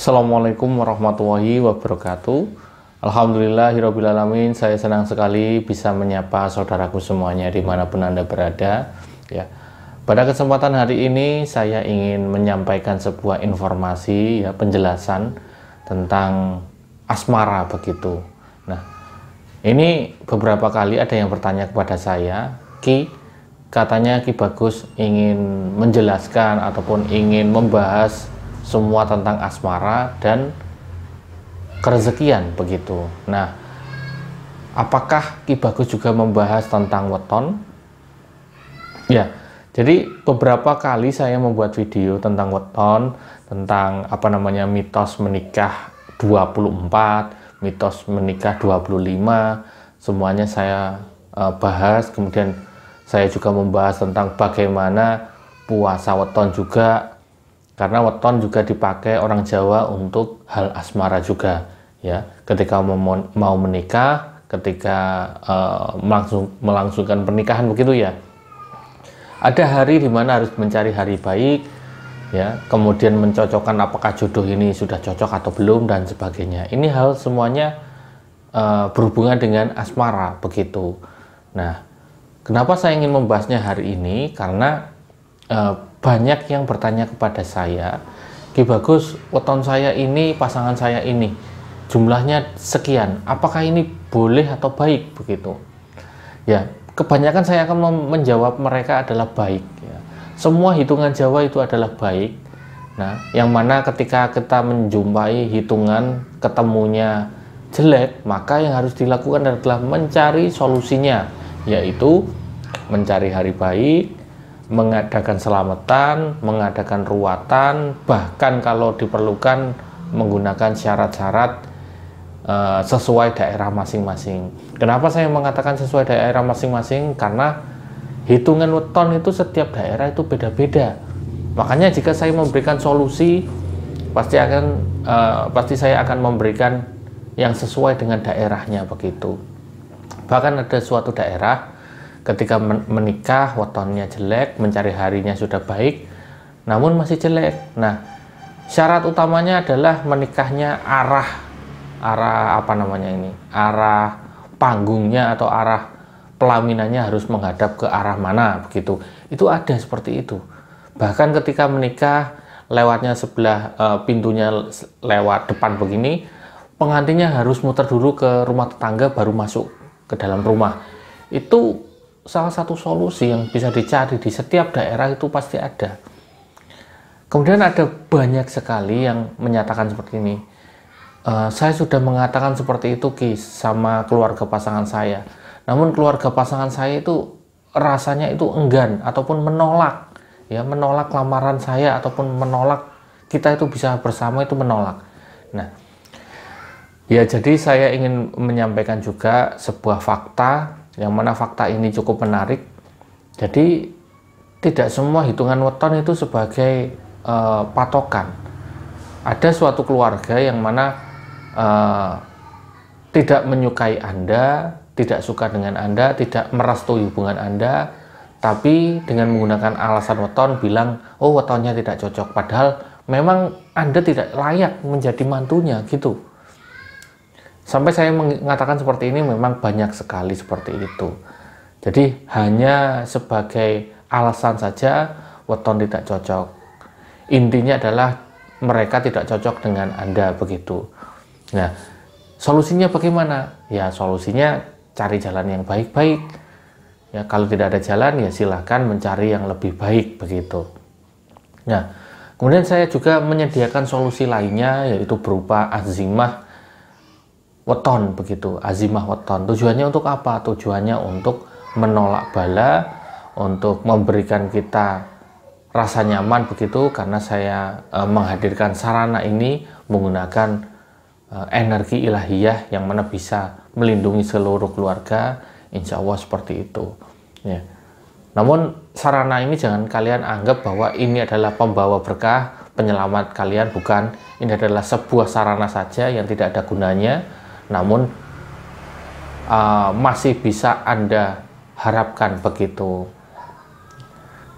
Assalamualaikum warahmatullahi wabarakatuh. Alhamdulillah Alhamdulillahirobbilalamin. Saya senang sekali bisa menyapa saudaraku semuanya dimanapun anda berada. Ya, pada kesempatan hari ini saya ingin menyampaikan sebuah informasi ya penjelasan tentang asmara begitu. Nah, ini beberapa kali ada yang bertanya kepada saya, Ki, katanya Ki Bagus ingin menjelaskan ataupun ingin membahas semua tentang asmara dan kerezekian begitu. Nah, apakah Ki Bagus juga membahas tentang weton? Ya, jadi beberapa kali saya membuat video tentang weton, tentang apa namanya mitos menikah 24, mitos menikah 25, semuanya saya uh, bahas. Kemudian saya juga membahas tentang bagaimana puasa weton juga karena weton juga dipakai orang Jawa untuk hal asmara juga ya ketika mau menikah ketika uh, melangsung, melangsungkan pernikahan begitu ya ada hari di mana harus mencari hari baik ya kemudian mencocokkan apakah jodoh ini sudah cocok atau belum dan sebagainya ini hal semuanya uh, berhubungan dengan asmara begitu nah kenapa saya ingin membahasnya hari ini karena uh, banyak yang bertanya kepada saya, Ki Bagus, weton saya ini, pasangan saya ini, jumlahnya sekian, apakah ini boleh atau baik begitu? Ya, kebanyakan saya akan menjawab mereka adalah baik. Ya. Semua hitungan Jawa itu adalah baik. Nah, yang mana ketika kita menjumpai hitungan ketemunya jelek, maka yang harus dilakukan adalah mencari solusinya, yaitu mencari hari baik, mengadakan selamatan, mengadakan ruatan, bahkan kalau diperlukan menggunakan syarat-syarat e, sesuai daerah masing-masing. Kenapa saya mengatakan sesuai daerah masing-masing? Karena hitungan weton itu setiap daerah itu beda-beda. Makanya jika saya memberikan solusi, pasti akan e, pasti saya akan memberikan yang sesuai dengan daerahnya begitu. Bahkan ada suatu daerah ketika menikah wetonnya jelek, mencari harinya sudah baik, namun masih jelek. Nah, syarat utamanya adalah menikahnya arah arah apa namanya ini? Arah panggungnya atau arah pelaminannya harus menghadap ke arah mana begitu. Itu ada seperti itu. Bahkan ketika menikah lewatnya sebelah e, pintunya lewat depan begini, pengantinnya harus muter dulu ke rumah tetangga baru masuk ke dalam rumah. Itu salah satu solusi yang bisa dicari di setiap daerah itu pasti ada. Kemudian ada banyak sekali yang menyatakan seperti ini. E, saya sudah mengatakan seperti itu Ki sama keluarga pasangan saya. Namun keluarga pasangan saya itu rasanya itu enggan ataupun menolak ya menolak lamaran saya ataupun menolak kita itu bisa bersama itu menolak. Nah, ya jadi saya ingin menyampaikan juga sebuah fakta yang mana fakta ini cukup menarik. Jadi tidak semua hitungan weton itu sebagai uh, patokan. Ada suatu keluarga yang mana uh, tidak menyukai Anda, tidak suka dengan Anda, tidak merestui hubungan Anda, tapi dengan menggunakan alasan weton bilang, "Oh, wetonnya tidak cocok." Padahal memang Anda tidak layak menjadi mantunya gitu. Sampai saya mengatakan seperti ini memang banyak sekali seperti itu. Jadi hanya sebagai alasan saja weton tidak cocok. Intinya adalah mereka tidak cocok dengan Anda begitu. Nah, solusinya bagaimana? Ya, solusinya cari jalan yang baik-baik. Ya, kalau tidak ada jalan ya silahkan mencari yang lebih baik begitu. Nah, kemudian saya juga menyediakan solusi lainnya yaitu berupa azimah weton begitu azimah weton tujuannya untuk apa tujuannya untuk menolak bala untuk memberikan kita rasa nyaman begitu karena saya e, menghadirkan sarana ini menggunakan e, energi ilahiyah yang mana bisa melindungi seluruh keluarga insya Allah seperti itu ya namun sarana ini jangan kalian anggap bahwa ini adalah pembawa berkah penyelamat kalian bukan ini adalah sebuah sarana saja yang tidak ada gunanya namun uh, masih bisa Anda harapkan begitu.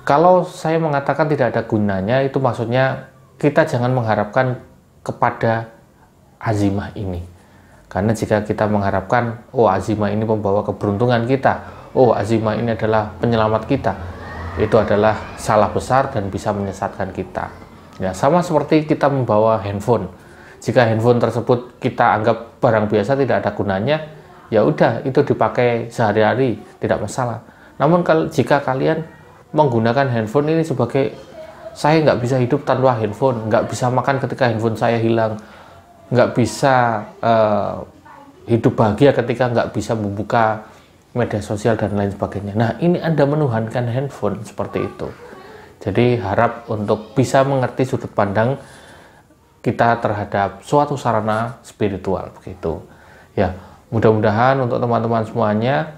Kalau saya mengatakan tidak ada gunanya, itu maksudnya kita jangan mengharapkan kepada azimah ini. Karena jika kita mengharapkan, oh azimah ini membawa keberuntungan kita, oh azimah ini adalah penyelamat kita, itu adalah salah besar dan bisa menyesatkan kita. Ya, sama seperti kita membawa handphone. Jika handphone tersebut kita anggap barang biasa tidak ada gunanya, ya udah itu dipakai sehari-hari, tidak masalah. Namun kalau jika kalian menggunakan handphone ini sebagai saya nggak bisa hidup tanpa handphone, nggak bisa makan ketika handphone saya hilang, nggak bisa uh, hidup bahagia ketika nggak bisa membuka media sosial dan lain sebagainya. Nah, ini Anda menuhankan handphone seperti itu. Jadi harap untuk bisa mengerti sudut pandang kita terhadap suatu sarana spiritual begitu. Ya, mudah-mudahan untuk teman-teman semuanya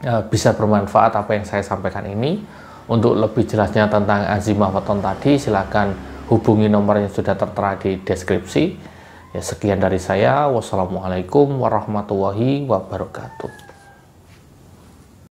ya, bisa bermanfaat apa yang saya sampaikan ini. Untuk lebih jelasnya tentang azimah weton tadi, silakan hubungi nomor yang sudah tertera di deskripsi. Ya, sekian dari saya. Wassalamualaikum warahmatullahi wabarakatuh.